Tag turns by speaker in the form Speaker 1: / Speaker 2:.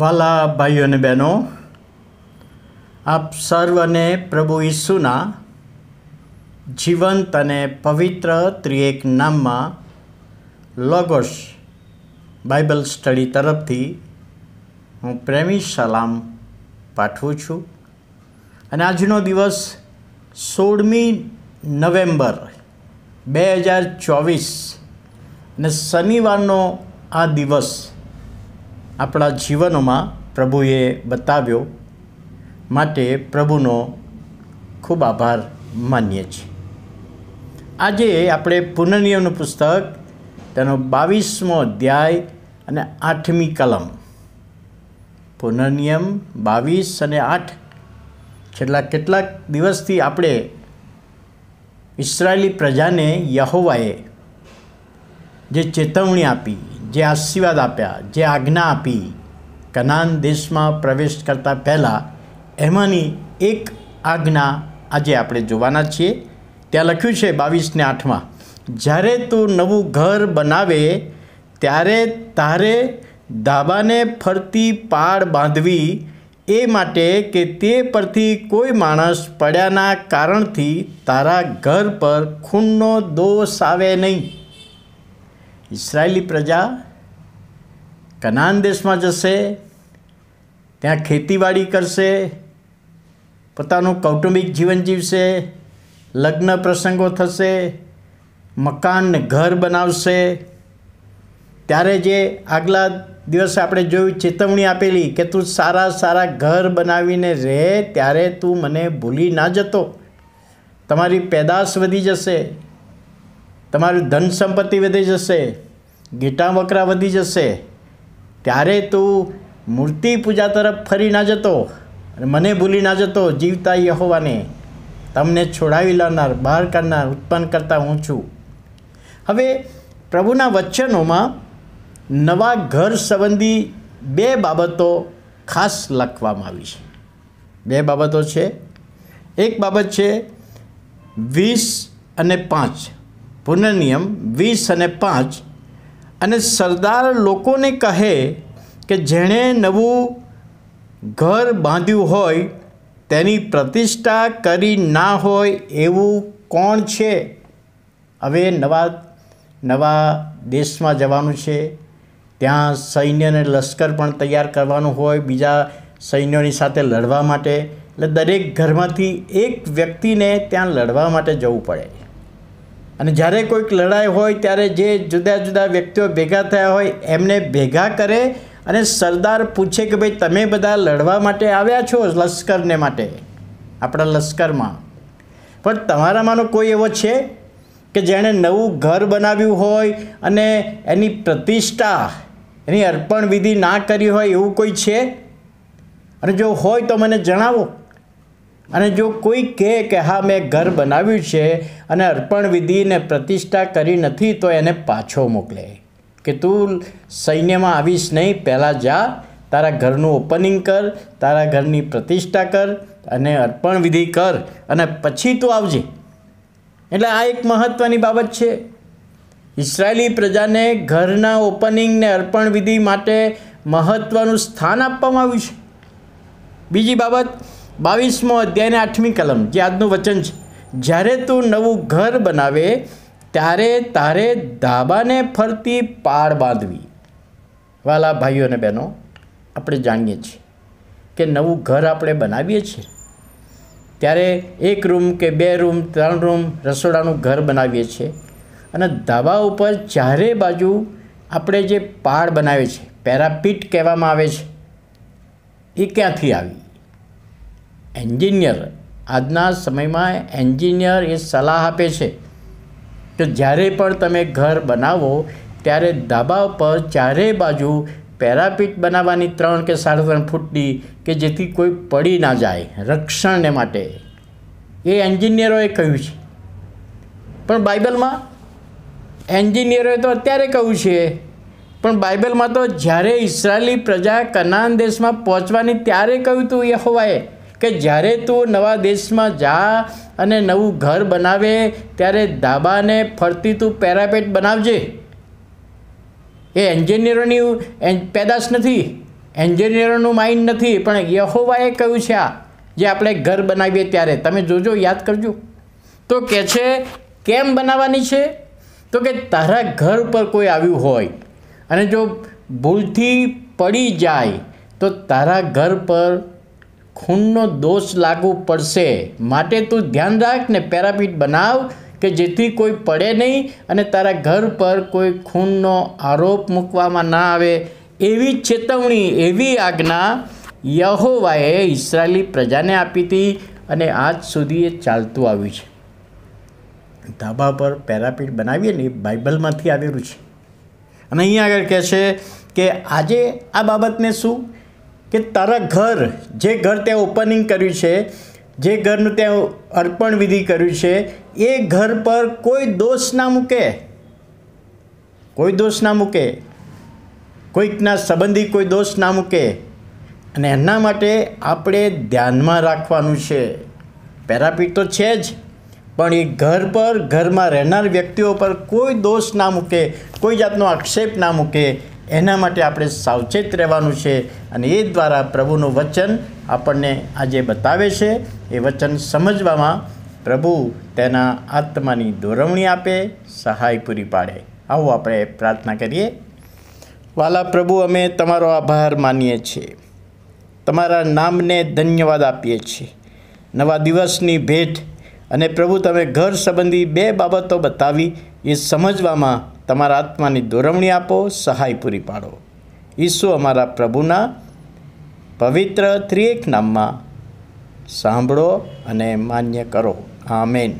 Speaker 1: વાલા ભાઈઓ અને બહેનો આપ સર્વને પ્રભુ ઈસુના જીવંત અને પવિત્ર ત્રિએક નામમાં લોગોસ બાઇબલ સ્ટડી તરફથી હું પ્રેમી સલામ પાઠવું છું અને આજનો દિવસ સોળમી નવેમ્બર બે હજાર ચોવીસ અને શનિવારનો આ દિવસ આપણા જીવનોમાં પ્રભુએ બતાવ્યો માટે પ્રભુનો ખૂબ આભાર માનીએ છીએ આજે આપણે પુનર્નિયમનું પુસ્તક તેનો બાવીસમો અધ્યાય અને આઠમી કલમ પુનર્નિયમ બાવીસ અને આઠ છેલ્લા કેટલાક દિવસથી આપણે ઇસરાયેલી પ્રજાને યહોવાએ જે ચેતવણી આપી જે આશીર્વાદ આપ્યા જે આજ્ઞા આપી કનાન દેશમાં પ્રવેશ કરતા પહેલાં એમાંની એક આજ્ઞા આજે આપણે જોવાના છીએ ત્યાં લખ્યું છે બાવીસને આઠમાં જ્યારે તું નવું ઘર બનાવે ત્યારે તારે ધાબાને ફરતી પાળ બાંધવી એ માટે કે તે પરથી કોઈ માણસ પડ્યાના કારણથી તારા ઘર પર ખૂનનો દોષ આવે નહીં ઇસરાયેલી પ્રજા કનાન દેશમાં જશે ત્યાં ખેતીવાડી કરશે પોતાનું કૌટુંબિક જીવન જીવશે લગ્ન પ્રસંગો થશે મકાન ઘર બનાવશે ત્યારે જે આગલા દિવસે આપણે જોયું ચેતવણી આપેલી કે તું સારા સારા ઘર બનાવીને રહે ત્યારે તું મને ભૂલી ના જતો તમારી પેદાશ વધી જશે તમારું ધન સંપત્તિ વધી જશે ગીટા વકરા વધી જશે ત્યારે તું મૂર્તિ પૂજા તરફ ફરી ના જતો અને મને ભૂલી ના જતો જીવતા યહોવાને તમને છોડાવી લાવનાર બહાર કાઢનાર ઉત્પન્ન કરતા હું છું હવે પ્રભુના વચનોમાં નવા ઘર સંબંધી બે બાબતો ખાસ લખવામાં આવી છે બે બાબતો છે એક બાબત છે વીસ અને પાંચ પુનર્નિયમ વીસ અને પાંચ અને સરદાર લોકોને કહે કે જેણે નવું ઘર બાંધ્યું હોય તેની પ્રતિષ્ઠા કરી ના હોય એવું કોણ છે હવે નવા નવા દેશમાં જવાનું છે ત્યાં સૈન્ય અને લશ્કર પણ તૈયાર કરવાનું હોય બીજા સૈન્યોની સાથે લડવા માટે એટલે દરેક ઘરમાંથી એક વ્યક્તિને ત્યાં લડવા માટે જવું પડે અને જ્યારે કોઈક લડાઈ હોય ત્યારે જે જુદા જુદા વ્યક્તિઓ ભેગા થયા હોય એમને ભેગા કરે અને સરદાર પૂછે કે ભાઈ તમે બધા લડવા માટે આવ્યા છો લશ્કરને માટે આપણા લશ્કરમાં પણ તમારામાંનો કોઈ એવો છે કે જેણે નવું ઘર બનાવ્યું હોય અને એની પ્રતિષ્ઠા એની અર્પણ વિધિ ના કરી હોય એવું કોઈ છે અને જો હોય તો મને જણાવો અને જો કોઈ કહે કે હા મેં ઘર બનાવ્યું છે અને અર્પણ વિધિને પ્રતિષ્ઠા કરી નથી તો એને પાછો મોકલે કે તું સૈન્યમાં આવીશ નહીં પહેલાં જા તારા ઘરનું ઓપનિંગ કર તારા ઘરની પ્રતિષ્ઠા કર અને અર્પણ વિધિ કર અને પછી તું આવજે એટલે આ એક મહત્ત્વની બાબત છે ઇસરાયેલી પ્રજાને ઘરના ઓપનિંગને અર્પણ વિધિ માટે મહત્ત્વનું સ્થાન આપવામાં આવ્યું છે બીજી બાબત બાવીસમો અધ્યાયને આઠમી કલમ જે આજનું વચન છે જ્યારે તું નવું ઘર બનાવે ત્યારે તારે ધાબાને ફરતી પાળ બાંધવી વાલા ભાઈઓ અને બહેનો આપણે જાણીએ છીએ કે નવું ઘર આપણે બનાવીએ છીએ ત્યારે એક રૂમ કે બે રૂમ ત્રણ રૂમ રસોડાનું ઘર બનાવીએ છીએ અને ધાબા ઉપર ચારે બાજુ આપણે જે પાળ બનાવીએ છીએ પેરાપીટ કહેવામાં આવે છે એ ક્યાંથી આવી એન્જિનિયર આજના સમયમાં એન્જિનિયર એ સલાહ આપે છે કે જ્યારે પણ તમે ઘર બનાવો ત્યારે ધાબા પર ચારે બાજુ પેરાપીટ બનાવવાની ત્રણ કે સાડા ત્રણ ફૂટની કે જેથી કોઈ પડી ના જાય રક્ષણને માટે એ એન્જિનિયરોએ કહ્યું છે પણ બાઇબલમાં એન્જિનિયરોએ તો અત્યારે કહ્યું છે પણ બાઇબલમાં તો જ્યારે ઇસરાયેલી પ્રજા કનાન દેશમાં પહોંચવાની ત્યારે કહ્યું હતું યહોવાએ કે જ્યારે તું નવા દેશમાં જા અને નવું ઘર બનાવે ત્યારે ધાબાને ફરતી તું પેરાપેટ બનાવજે એ એન્જિનિયરોની પેદાશ નથી એન્જિનિયરોનું માઇન્ડ નથી પણ યહોવાએ કહ્યું છે આ જે આપણે ઘર બનાવીએ ત્યારે તમે જોજો યાદ કરજો તો કહે છે કેમ બનાવવાની છે તો કે તારા ઘર ઉપર કોઈ આવ્યું હોય અને જો ભૂલથી પડી જાય તો તારા ઘર પર ખૂનનો દોષ લાગુ પડશે માટે તું ધ્યાન રાખ ને પેરાપીટ બનાવ કે જેથી કોઈ પડે નહીં અને તારા ઘર પર કોઈ ખૂનનો આરોપ મૂકવામાં ના આવે એવી ચેતવણી એવી આજ્ઞા યહોવાએ ઇસરાયેલી પ્રજાને આપી હતી અને આજ સુધી એ ચાલતું આવ્યું છે ધાબા પર પેરાપીટ બનાવીએ ને એ બાઇબલમાંથી આવેલું છે અને અહીંયા આગળ કહે છે કે આજે આ બાબતને શું કે તારા ઘર જે ઘર ત્યાં ઓપનિંગ કર્યું છે જે ઘરનું ત્યાં અર્પણ વિધિ કર્યું છે એ ઘર પર કોઈ દોષ ના મૂકે કોઈ દોષ ના મૂકે કોઈકના સંબંધી કોઈ દોષ ના મૂકે અને એના માટે આપણે ધ્યાનમાં રાખવાનું છે પેરાપીટ તો છે જ પણ એ ઘર પર ઘરમાં રહેનાર વ્યક્તિઓ પર કોઈ દોષ ના મૂકે કોઈ જાતનો આક્ષેપ ના મૂકે એના માટે આપણે સાવચેત રહેવાનું છે અને એ દ્વારા પ્રભુનું વચન આપણને આજે બતાવે છે એ વચન સમજવામાં પ્રભુ તેના આત્માની દોરવણી આપે સહાય પૂરી પાડે આવો આપણે પ્રાર્થના કરીએ વાલા પ્રભુ અમે તમારો આભાર માનીએ છીએ તમારા નામને ધન્યવાદ આપીએ છીએ નવા દિવસની ભેટ અને પ્રભુ તમે ઘર સંબંધી બે બાબતો બતાવી એ સમજવામાં તમારા આત્માની દોરવણી આપો સહાય પૂરી પાડો ઈસુ અમારા પ્રભુના પવિત્ર ત્રિએક નામમાં સાંભળો અને માન્ય કરો આમેન